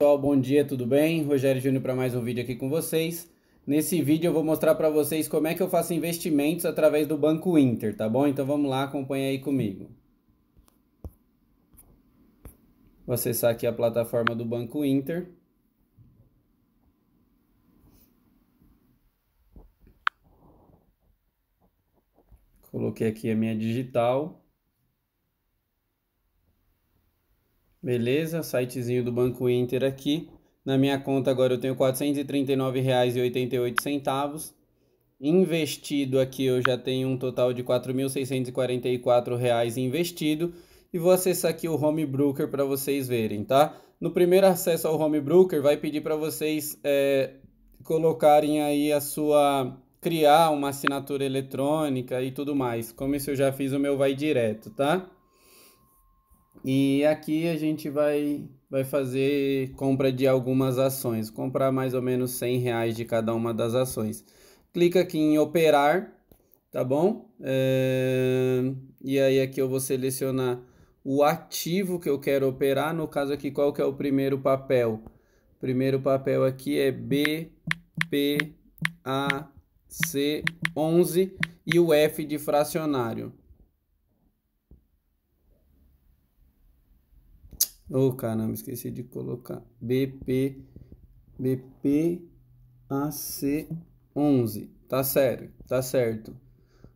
Pessoal, bom dia, tudo bem? Rogério Júnior para mais um vídeo aqui com vocês. Nesse vídeo eu vou mostrar para vocês como é que eu faço investimentos através do Banco Inter, tá bom? Então vamos lá, acompanha aí comigo. Vou acessar aqui a plataforma do Banco Inter. Coloquei aqui a minha digital. Beleza, sitezinho do Banco Inter aqui. Na minha conta agora eu tenho R$ 439,88. Investido aqui eu já tenho um total de R$ 4.644 investido. E vou acessar aqui o Home Broker para vocês verem, tá? No primeiro acesso ao Home Broker vai pedir para vocês é, colocarem aí a sua... criar uma assinatura eletrônica e tudo mais. Como isso eu já fiz, o meu vai direto, tá? E aqui a gente vai, vai fazer compra de algumas ações, comprar mais ou menos 100 reais de cada uma das ações. Clica aqui em operar, tá bom? É... E aí aqui eu vou selecionar o ativo que eu quero operar, no caso aqui qual que é o primeiro papel? O primeiro papel aqui é BPAC11 e o F de fracionário. Ô oh, caramba, esqueci de colocar. BP BPAC11. Tá certo, tá certo.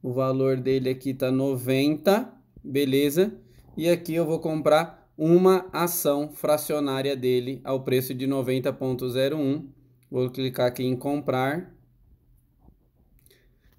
O valor dele aqui tá 90, beleza? E aqui eu vou comprar uma ação fracionária dele ao preço de 90.01. Vou clicar aqui em comprar.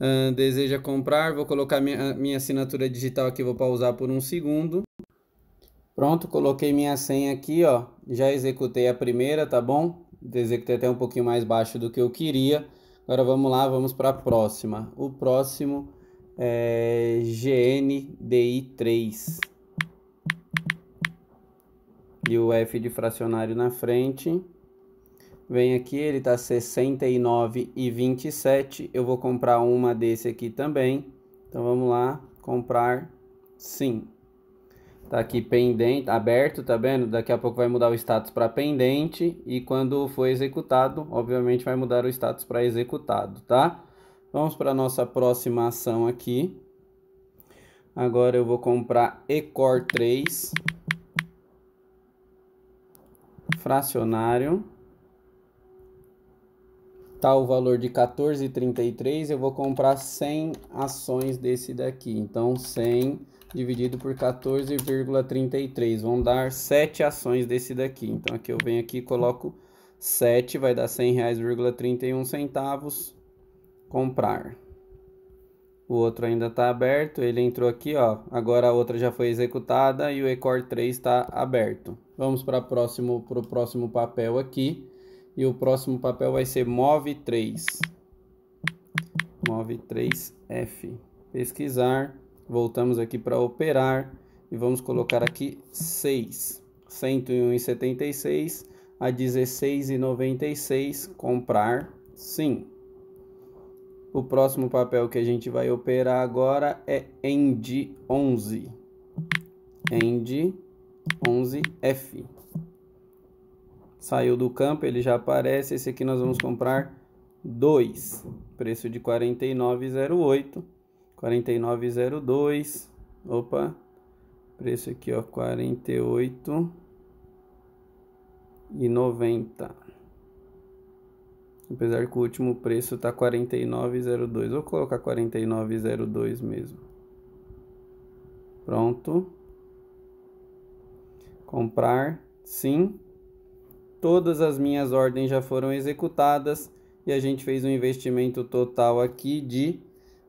Uh, deseja comprar, vou colocar minha, minha assinatura digital aqui, vou pausar por um segundo. Pronto, coloquei minha senha aqui, ó. Já executei a primeira, tá bom? Executei até um pouquinho mais baixo do que eu queria. Agora vamos lá, vamos para a próxima. O próximo é GNDI3. E o F de fracionário na frente. Vem aqui, ele está 69 e Eu vou comprar uma desse aqui também. Então vamos lá, comprar sim. Tá aqui pendente, aberto, tá vendo? Daqui a pouco vai mudar o status para pendente e quando for executado, obviamente vai mudar o status para executado, tá? Vamos para nossa próxima ação aqui. Agora eu vou comprar Ecor 3 fracionário. Tá o valor de 14,33, eu vou comprar 100 ações desse daqui. Então 100 dividido por 14,33. Vão dar 7 ações desse daqui. Então aqui eu venho aqui e coloco 7, vai dar 31 centavos comprar. O outro ainda está aberto, ele entrou aqui, ó. Agora a outra já foi executada e o Ecor 3 está aberto. Vamos para o próximo, próximo papel aqui. E o próximo papel vai ser Move 3. Move 3F. Pesquisar Voltamos aqui para operar e vamos colocar aqui 6. 101,76 a 16,96 comprar, sim. O próximo papel que a gente vai operar agora é END 11. END 11F. Saiu do campo, ele já aparece. Esse aqui nós vamos comprar 2, preço de 49,08 4902. Opa. Preço aqui, ó, 48 e 90. Apesar que o último preço tá 49,02. Vou colocar 49,02 mesmo. Pronto. Comprar, sim. Todas as minhas ordens já foram executadas e a gente fez um investimento total aqui de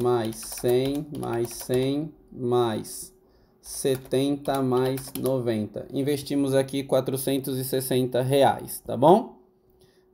mais 100, mais 100, mais 70, mais 90. Investimos aqui 460 reais, tá bom?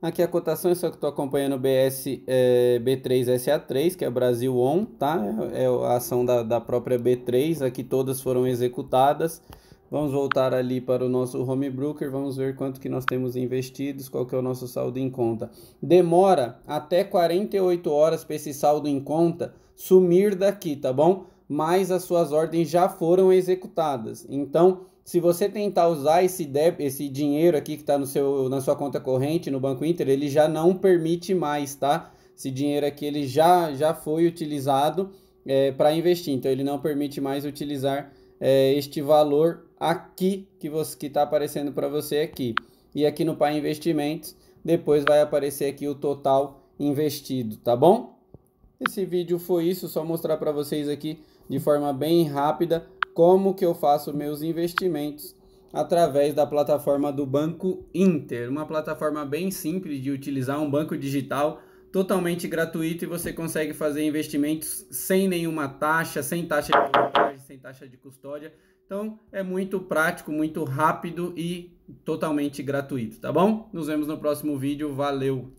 Aqui a cotação, é só que estou acompanhando o BS, é, B3SA3, que é Brasil On, tá? É, é a ação da, da própria B3, aqui todas foram executadas. Vamos voltar ali para o nosso home broker, vamos ver quanto que nós temos investidos, qual que é o nosso saldo em conta. Demora até 48 horas para esse saldo em conta sumir daqui, tá bom? Mas as suas ordens já foram executadas. Então, se você tentar usar esse, esse dinheiro aqui que está na sua conta corrente, no Banco Inter, ele já não permite mais, tá? Esse dinheiro aqui ele já, já foi utilizado é, para investir, então ele não permite mais utilizar é, este valor aqui que você que está aparecendo para você aqui. E aqui no Pai Investimentos, depois vai aparecer aqui o total investido, tá bom? Esse vídeo foi isso, só mostrar para vocês aqui de forma bem rápida como que eu faço meus investimentos através da plataforma do Banco Inter, uma plataforma bem simples de utilizar um banco digital totalmente gratuito e você consegue fazer investimentos sem nenhuma taxa, sem taxa de montagem, sem taxa de custódia. Então é muito prático, muito rápido e totalmente gratuito, tá bom? Nos vemos no próximo vídeo. Valeu!